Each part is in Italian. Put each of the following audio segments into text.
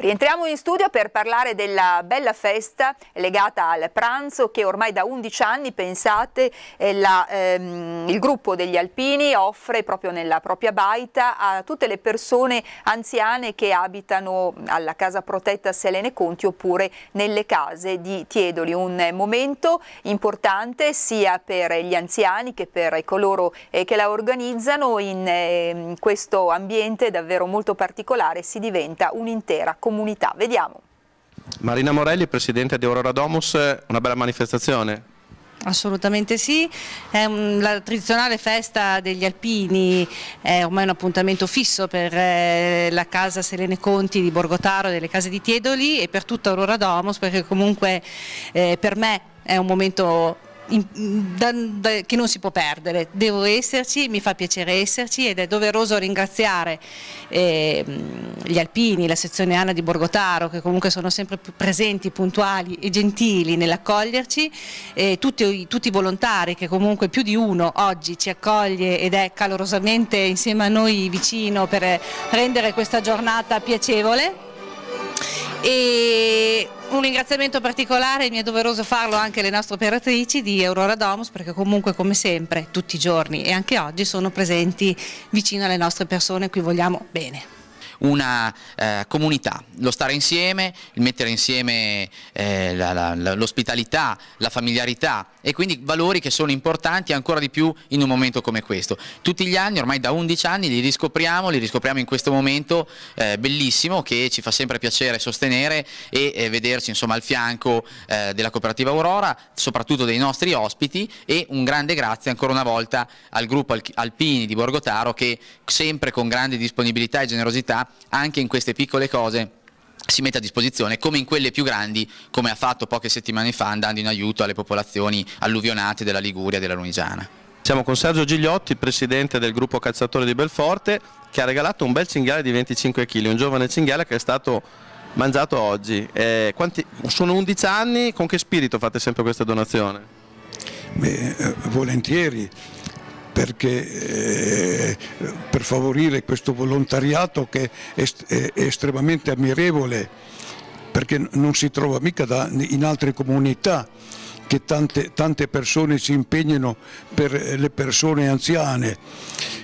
Rientriamo in studio per parlare della bella festa legata al pranzo che ormai da 11 anni, pensate, eh, la, ehm, il gruppo degli alpini offre proprio nella propria baita a tutte le persone anziane che abitano alla casa protetta Selene Conti oppure nelle case di Tiedoli. Un momento importante sia per gli anziani che per coloro eh, che la organizzano. In, eh, in questo ambiente davvero molto particolare si diventa un'intera comunità comunità. Vediamo. Marina Morelli, Presidente di Aurora Domus, una bella manifestazione. Assolutamente sì, un, la tradizionale festa degli alpini è ormai un appuntamento fisso per eh, la casa Selene Conti di Borgotaro, delle case di Tiedoli e per tutta Aurora Domus perché comunque eh, per me è un momento in, da, da, che non si può perdere, devo esserci, mi fa piacere esserci ed è doveroso ringraziare eh, gli alpini, la sezione Anna di Borgotaro che comunque sono sempre presenti, puntuali e gentili nell'accoglierci, eh, tutti, tutti, i volontari che comunque più di uno oggi ci accoglie ed è calorosamente insieme a noi vicino per rendere questa giornata piacevole e un ringraziamento particolare, mi è doveroso farlo anche alle nostre operatrici di Aurora Domus perché comunque come sempre tutti i giorni e anche oggi sono presenti vicino alle nostre persone, qui vogliamo bene una eh, comunità, lo stare insieme, il mettere insieme eh, l'ospitalità, la, la, la familiarità e quindi valori che sono importanti ancora di più in un momento come questo. Tutti gli anni, ormai da 11 anni, li riscopriamo, li riscopriamo in questo momento eh, bellissimo che ci fa sempre piacere sostenere e eh, vederci insomma, al fianco eh, della cooperativa Aurora, soprattutto dei nostri ospiti e un grande grazie ancora una volta al gruppo Alpini di Borgotaro che sempre con grande disponibilità e generosità anche in queste piccole cose si mette a disposizione come in quelle più grandi come ha fatto poche settimane fa andando in aiuto alle popolazioni alluvionate della Liguria e della Lunigiana. Siamo con Sergio Gigliotti, presidente del gruppo Cacciatori di Belforte, che ha regalato un bel cinghiale di 25 kg, un giovane cinghiale che è stato mangiato oggi. Eh, quanti, sono 11 anni, con che spirito fate sempre queste donazioni? Beh, eh, volentieri, perché, eh, per favorire questo volontariato che è, è, è estremamente ammirevole perché non si trova mica da, in altre comunità che tante, tante, persone si impegnano per le persone anziane,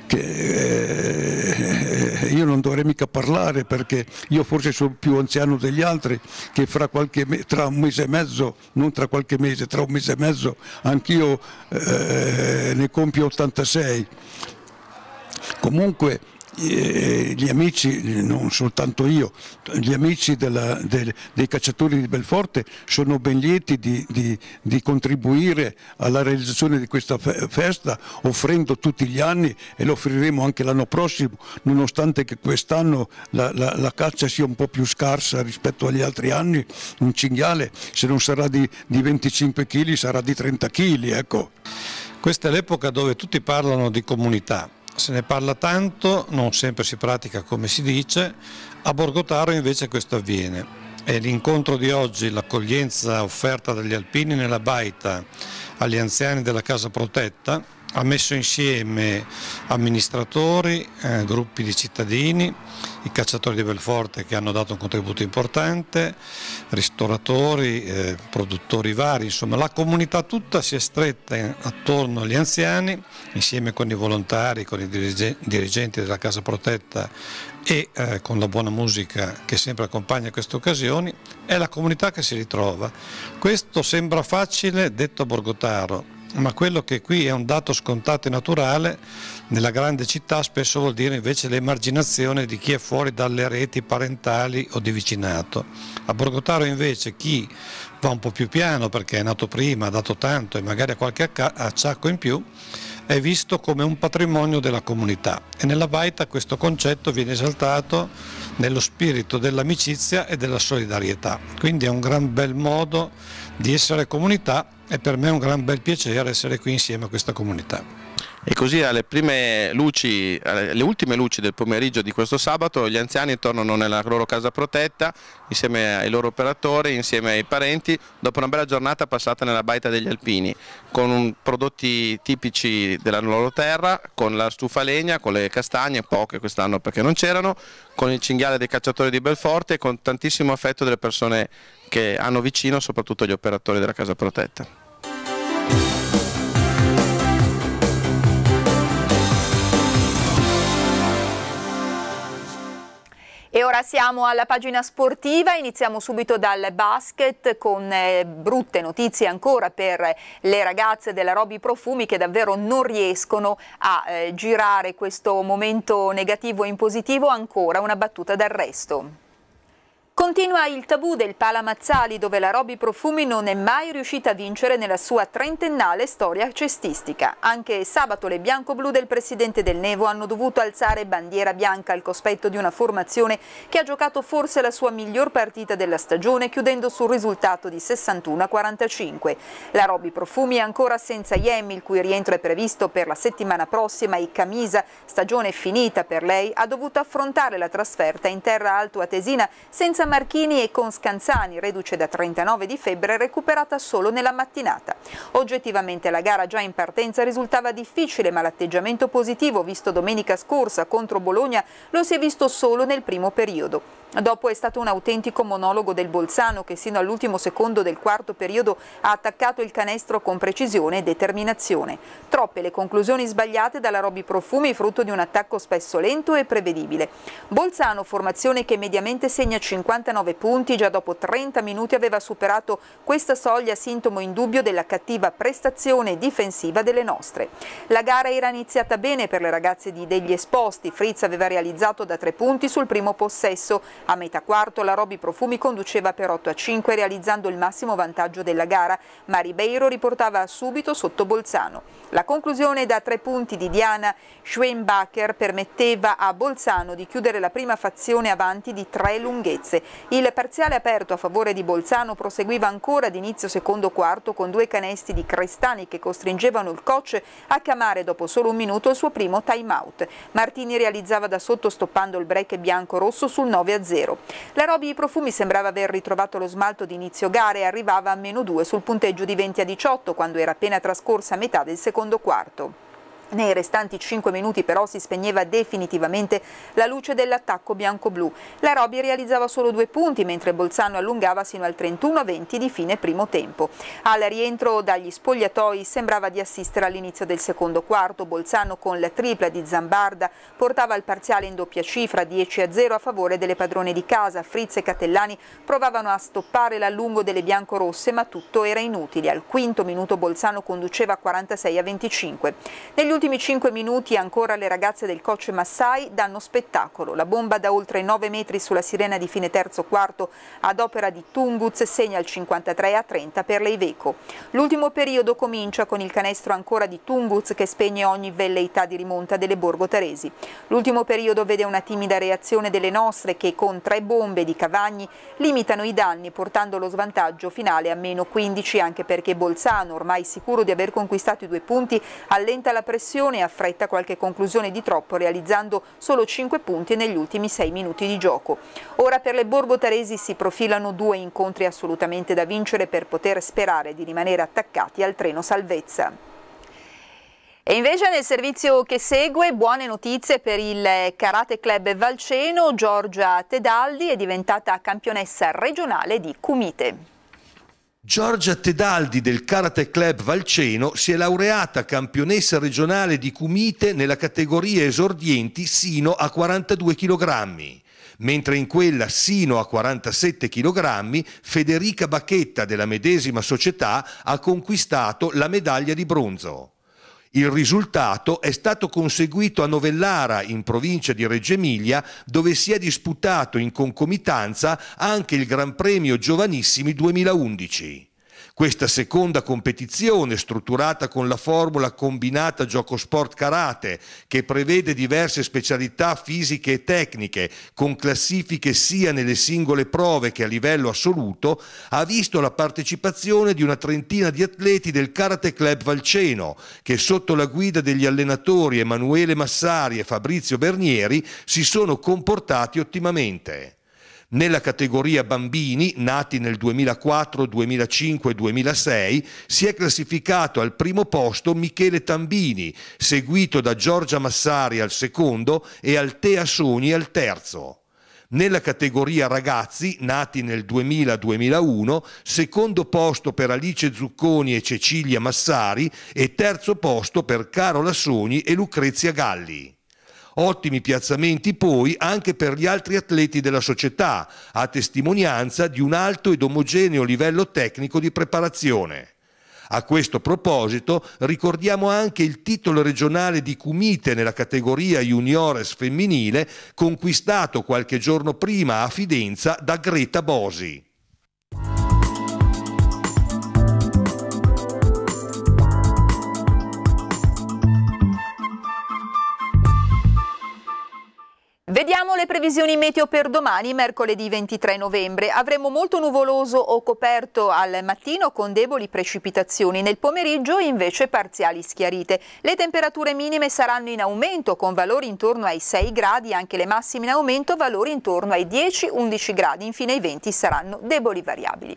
che, eh, io non dovrei mica parlare perché io forse sono più anziano degli altri che me, tra un mese e mezzo, non tra qualche mese, tra un mese e mezzo, anch'io eh, ne compio 86. Comunque eh, gli amici, non soltanto io, gli amici della, del, dei cacciatori di Belforte sono ben lieti di, di, di, contribuire alla realizzazione di questa festa offrendo tutti gli anni e lo offriremo anche l'anno prossimo nonostante che quest'anno la, la, la, caccia sia un po' più scarsa rispetto agli altri anni, un cinghiale se non sarà di, di 25 kg sarà di 30 kg. Ecco. Questa è l'epoca dove tutti parlano di comunità, se ne parla tanto, non sempre si pratica come si dice, a Borgotaro invece questo avviene. E l'incontro di oggi, l'accoglienza offerta dagli alpini nella baita agli anziani della casa protetta, ha messo insieme amministratori, eh, gruppi di cittadini, i cacciatori di Belforte che hanno dato un contributo importante, ristoratori, eh, produttori vari, insomma la comunità tutta si è stretta attorno agli anziani insieme con i volontari, con i dirigenti della Casa Protetta e eh, con la buona musica che sempre accompagna queste occasioni, è la comunità che si ritrova. Questo sembra facile detto a Borgotaro, ma quello che qui è un dato scontato e naturale, nella grande città spesso vuol dire invece l'emarginazione di chi è fuori dalle reti parentali o di vicinato. A Borgotaro invece chi va un po' più piano perché è nato prima, ha dato tanto e magari ha qualche acciacco in più, è visto come un patrimonio della comunità e nella baita questo concetto viene esaltato nello spirito dell'amicizia e della solidarietà. Quindi è un gran bel modo di essere comunità è per me un gran bel piacere essere qui insieme a questa comunità. E così alle, prime luci, alle ultime luci del pomeriggio di questo sabato gli anziani tornano nella loro casa protetta insieme ai loro operatori, insieme ai parenti, dopo una bella giornata passata nella baita degli alpini con prodotti tipici della loro terra, con la stufa legna, con le castagne, poche quest'anno perché non c'erano, con il cinghiale dei cacciatori di Belforte e con tantissimo affetto delle persone che hanno vicino, soprattutto gli operatori della casa protetta. ora siamo alla pagina sportiva, iniziamo subito dal basket con eh, brutte notizie ancora per eh, le ragazze della Robi Profumi che davvero non riescono a eh, girare questo momento negativo in positivo, ancora una battuta d'arresto. Continua il tabù del Palamazzali dove la Roby Profumi non è mai riuscita a vincere nella sua trentennale storia cestistica. Anche sabato le bianco-blu del presidente del Nevo hanno dovuto alzare bandiera bianca al cospetto di una formazione che ha giocato forse la sua miglior partita della stagione chiudendo sul risultato di 61-45. La Roby Profumi è ancora senza Yemi il cui rientro è previsto per la settimana prossima e Camisa, stagione finita per lei, ha dovuto affrontare la trasferta in terra altoatesina senza senza Marchini e con Scanzani, reduce da 39 di febbre, recuperata solo nella mattinata. Oggettivamente la gara già in partenza risultava difficile, ma l'atteggiamento positivo visto domenica scorsa contro Bologna lo si è visto solo nel primo periodo. Dopo è stato un autentico monologo del Bolzano che sino all'ultimo secondo del quarto periodo ha attaccato il canestro con precisione e determinazione. Troppe le conclusioni sbagliate dalla Robi Profumi frutto di un attacco spesso lento e prevedibile. Bolzano, formazione che mediamente segna 59 punti, già dopo 30 minuti aveva superato questa soglia sintomo indubbio della cattiva prestazione difensiva delle nostre. La gara era iniziata bene per le ragazze di degli esposti, Fritz aveva realizzato da tre punti sul primo possesso a metà quarto la Robi Profumi conduceva per 8 a 5 realizzando il massimo vantaggio della gara, ma Ribeiro riportava subito sotto Bolzano. La conclusione da tre punti di Diana Schwenbacher permetteva a Bolzano di chiudere la prima fazione avanti di tre lunghezze. Il parziale aperto a favore di Bolzano proseguiva ancora ad inizio secondo quarto con due canesti di Crestani che costringevano il coach a chiamare dopo solo un minuto il suo primo time out. Martini realizzava da sotto stoppando il break bianco-rosso sul 9 a 0. 0. La Roby Profumi sembrava aver ritrovato lo smalto di inizio gara e arrivava a meno 2 sul punteggio di 20 a 18 quando era appena trascorsa metà del secondo quarto. Nei restanti 5 minuti però si spegneva definitivamente la luce dell'attacco bianco-blu. La Robi realizzava solo due punti mentre Bolzano allungava sino al 31-20 di fine primo tempo. Al rientro dagli spogliatoi sembrava di assistere all'inizio del secondo quarto. Bolzano con la tripla di Zambarda portava il parziale in doppia cifra 10-0 a favore delle padrone di casa. Frizz e Catellani provavano a stoppare l'allungo delle biancorosse ma tutto era inutile. Al quinto minuto Bolzano conduceva 46-25. Negli ultimi ultimi 5 minuti ancora le ragazze del coach Massai danno spettacolo. La bomba da oltre 9 metri sulla sirena di fine terzo quarto ad opera di Tunguz segna il 53 a 30 per l'Iveco. L'ultimo periodo comincia con il canestro ancora di Tunguz che spegne ogni velleità di rimonta delle Borgo Teresi. L'ultimo periodo vede una timida reazione delle nostre che con tre bombe di Cavagni limitano i danni portando lo svantaggio finale a meno 15 anche perché Bolzano, ormai sicuro di aver conquistato i due punti, allenta la pressione pressione e affretta qualche conclusione di troppo realizzando solo 5 punti negli ultimi 6 minuti di gioco. Ora per le Borgo Taresi si profilano due incontri assolutamente da vincere per poter sperare di rimanere attaccati al treno salvezza. E invece nel servizio che segue buone notizie per il Karate Club Valceno, Giorgia Tedaldi è diventata campionessa regionale di Kumite. Giorgia Tedaldi del Karate Club Valceno si è laureata campionessa regionale di Kumite nella categoria esordienti sino a 42 kg, mentre in quella sino a 47 kg Federica Bacchetta della medesima società ha conquistato la medaglia di bronzo. Il risultato è stato conseguito a Novellara, in provincia di Reggio Emilia, dove si è disputato in concomitanza anche il Gran Premio Giovanissimi 2011. Questa seconda competizione, strutturata con la formula combinata gioco sport karate, che prevede diverse specialità fisiche e tecniche, con classifiche sia nelle singole prove che a livello assoluto, ha visto la partecipazione di una trentina di atleti del Karate Club Valceno, che sotto la guida degli allenatori Emanuele Massari e Fabrizio Bernieri si sono comportati ottimamente. Nella categoria bambini, nati nel 2004, 2005 2006, si è classificato al primo posto Michele Tambini, seguito da Giorgia Massari al secondo e Altea Sogni al terzo. Nella categoria ragazzi, nati nel 2000-2001, secondo posto per Alice Zucconi e Cecilia Massari e terzo posto per Carola Sogni e Lucrezia Galli. Ottimi piazzamenti poi anche per gli altri atleti della società, a testimonianza di un alto ed omogeneo livello tecnico di preparazione. A questo proposito ricordiamo anche il titolo regionale di Cumite nella categoria juniores femminile conquistato qualche giorno prima a Fidenza da Greta Bosi. Vediamo le previsioni meteo per domani, mercoledì 23 novembre. Avremo molto nuvoloso o coperto al mattino con deboli precipitazioni, nel pomeriggio invece parziali schiarite. Le temperature minime saranno in aumento con valori intorno ai 6 gradi, anche le massime in aumento valori intorno ai 10-11 gradi, infine i venti saranno deboli variabili.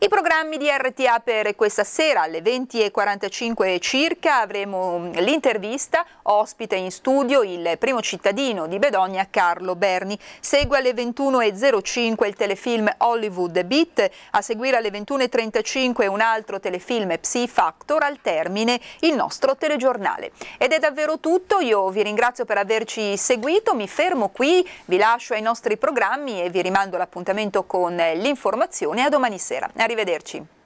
I programmi di RTA per questa sera alle 20.45 circa avremo mm, l'intervista ospite in studio il primo cittadino di Bedonia Carlo Berni. Segue alle 21.05 il telefilm Hollywood Beat, a seguire alle 21.35 un altro telefilm Psi Factor, al termine il nostro telegiornale. Ed è davvero tutto, io vi ringrazio per averci seguito, mi fermo qui, vi lascio ai nostri programmi e vi rimando l'appuntamento con eh, l'informazione a domani sera arrivederci.